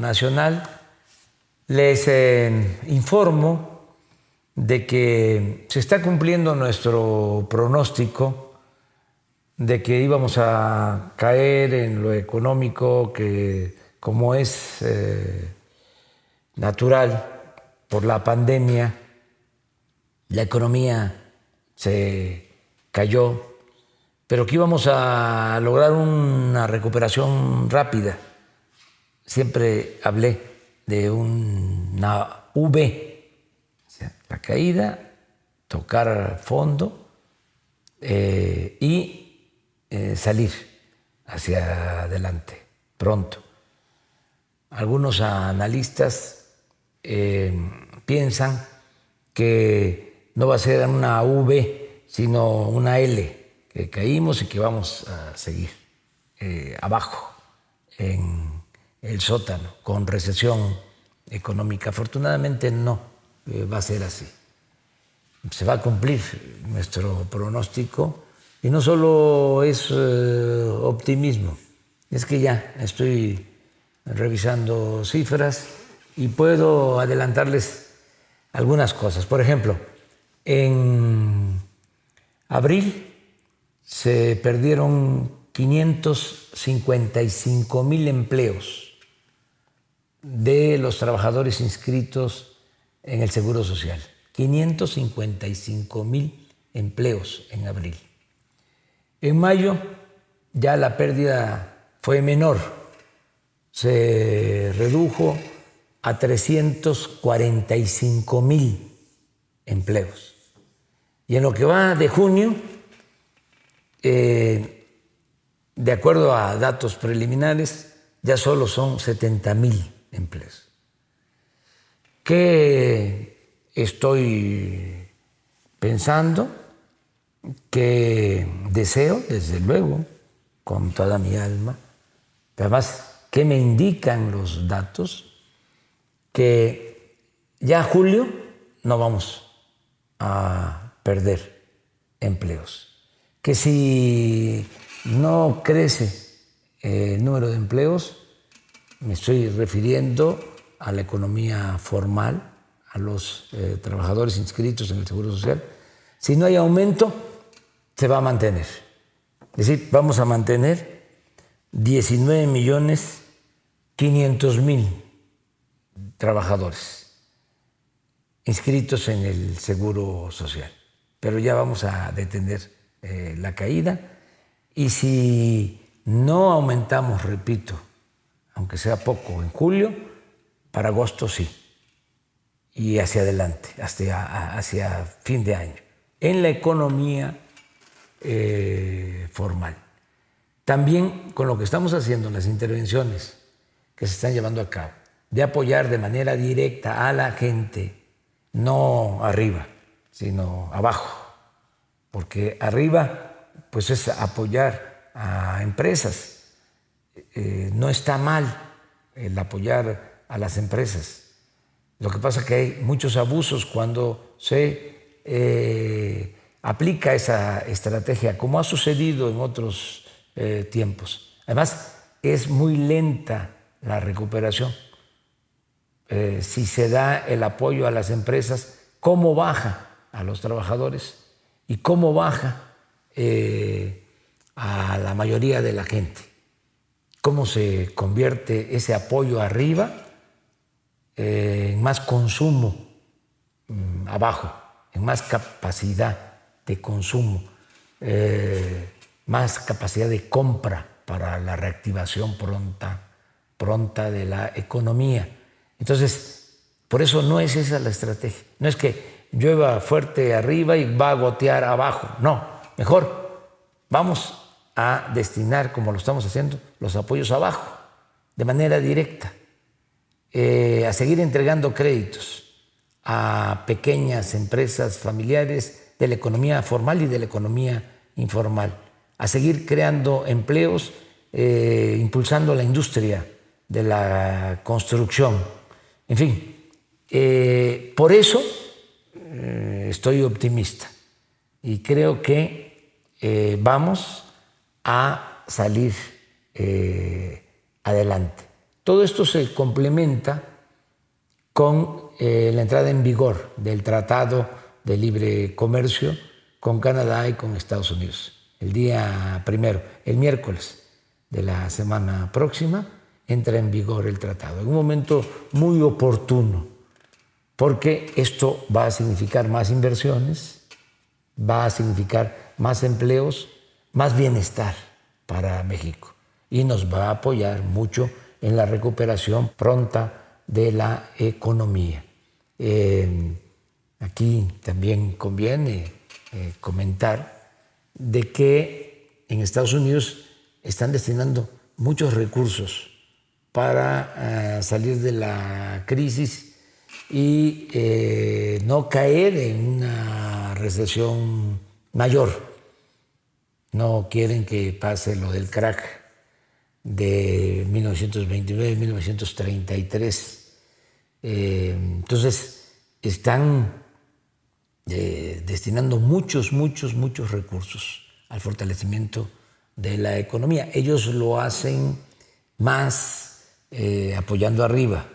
Nacional. Les eh, informo de que se está cumpliendo nuestro pronóstico de que íbamos a caer en lo económico que como es eh, natural por la pandemia, la economía se cayó, pero que íbamos a lograr una recuperación rápida siempre hablé de una V, o sea, la caída, tocar fondo eh, y eh, salir hacia adelante pronto. Algunos analistas eh, piensan que no va a ser una V, sino una L, que caímos y que vamos a seguir abajo en el sótano, con recesión económica. Afortunadamente no eh, va a ser así. Se va a cumplir nuestro pronóstico y no solo es eh, optimismo, es que ya estoy revisando cifras y puedo adelantarles algunas cosas. Por ejemplo, en abril se perdieron 555 mil empleos de los trabajadores inscritos en el Seguro Social. 555 mil empleos en abril. En mayo ya la pérdida fue menor, se redujo a 345 mil empleos. Y en lo que va de junio, eh, de acuerdo a datos preliminares, ya solo son 70 mil empleos. ¿Qué estoy pensando? ¿Qué deseo? Desde luego, con toda mi alma. además, ¿qué me indican los datos? Que ya julio no vamos a perder empleos. Que si no crece el número de empleos, me estoy refiriendo a la economía formal, a los eh, trabajadores inscritos en el Seguro Social. Si no hay aumento, se va a mantener. Es decir, vamos a mantener 19 millones 500 mil trabajadores inscritos en el Seguro Social. Pero ya vamos a detener eh, la caída y si no aumentamos, repito, aunque sea poco, en julio, para agosto sí. Y hacia adelante, hasta, hacia fin de año, en la economía eh, formal. También con lo que estamos haciendo en las intervenciones que se están llevando a cabo, de apoyar de manera directa a la gente, no arriba, sino abajo, porque arriba pues es apoyar a empresas, eh, no está mal el apoyar a las empresas. Lo que pasa es que hay muchos abusos cuando se eh, aplica esa estrategia, como ha sucedido en otros eh, tiempos. Además, es muy lenta la recuperación. si se da el apoyo a las empresas, ¿cómo baja a los trabajadores? ¿Y cómo baja a la mayoría de la gente? cómo se convierte ese apoyo arriba eh, en más consumo mm, abajo, en más capacidad de consumo, eh, más capacidad de compra para la reactivación pronta, pronta de la economía. Entonces, por eso no es esa la estrategia. No es que llueva fuerte arriba y va a gotear abajo. No, mejor vamos a destinar, como lo estamos haciendo, los apoyos abajo, de manera directa, eh, a seguir entregando créditos a pequeñas empresas familiares de la economía formal y de la economía informal, a seguir creando empleos, eh, impulsando la industria de la construcción, en fin. Eh, por eso estoy optimista y creo que vamos a salir eh, adelante. Todo esto se complementa con eh, la entrada en vigor del Tratado de Libre Comercio con Canadá y con Estados Unidos. El día primero, el miércoles de la semana próxima, entra en vigor el tratado. En un momento muy oportuno, porque esto va a significar más inversiones, va a significar más empleos más bienestar para México y nos va a apoyar mucho en la recuperación pronta de la economía. Eh, aquí también conviene eh, comentar de que en Estados Unidos están destinando muchos recursos para ah, salir de la crisis y eh, no caer en una recesión mayor no quieren que pase lo del crack de 1929-1933. Eh, entonces, están eh, destinando muchos, muchos, muchos recursos al fortalecimiento de la economía. Ellos lo hacen más eh, apoyando arriba.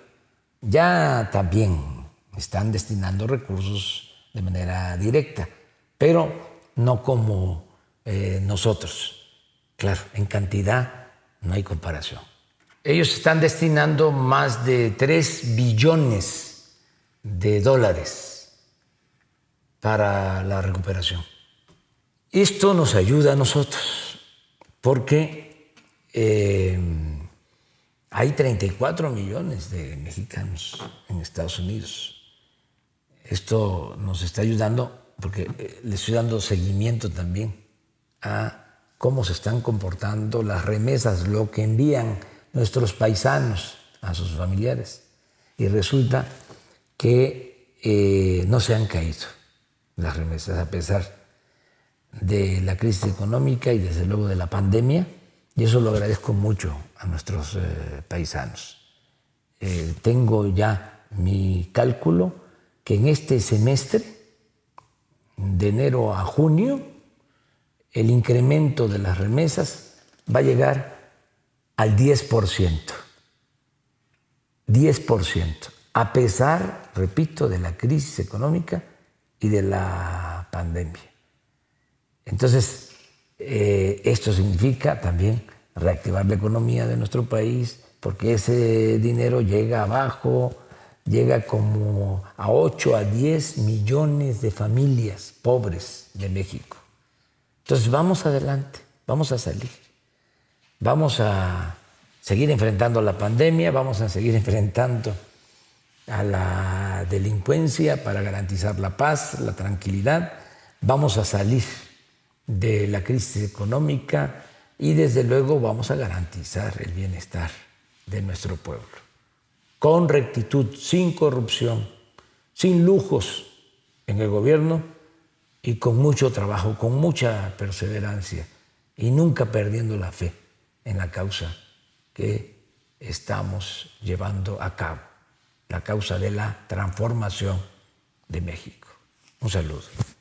Ya también están destinando recursos de manera directa, pero no como eh, nosotros. Claro, en cantidad no hay comparación. Ellos están destinando más de 3 billones de dólares para la recuperación. Esto nos ayuda a nosotros porque eh, hay 34 millones de mexicanos en Estados Unidos. Esto nos está ayudando porque eh, le estoy dando seguimiento también a cómo se están comportando las remesas, lo que envían nuestros paisanos a sus familiares. Y resulta que eh, no se han caído las remesas a pesar de la crisis económica y desde luego de la pandemia. Y eso lo agradezco mucho a nuestros eh, paisanos. Eh, tengo ya mi cálculo que en este semestre, de enero a junio, el incremento de las remesas va a llegar al 10%. 10%. A pesar, repito, de la crisis económica y de la pandemia. Entonces, eh, esto significa también reactivar la economía de nuestro país, porque ese dinero llega abajo, llega como a 8 a 10 millones de familias pobres de México. Entonces vamos adelante, vamos a salir, vamos a seguir enfrentando la pandemia, vamos a seguir enfrentando a la delincuencia para garantizar la paz, la tranquilidad, vamos a salir de la crisis económica y desde luego vamos a garantizar el bienestar de nuestro pueblo, con rectitud, sin corrupción, sin lujos en el gobierno y con mucho trabajo, con mucha perseverancia y nunca perdiendo la fe en la causa que estamos llevando a cabo, la causa de la transformación de México. Un saludo.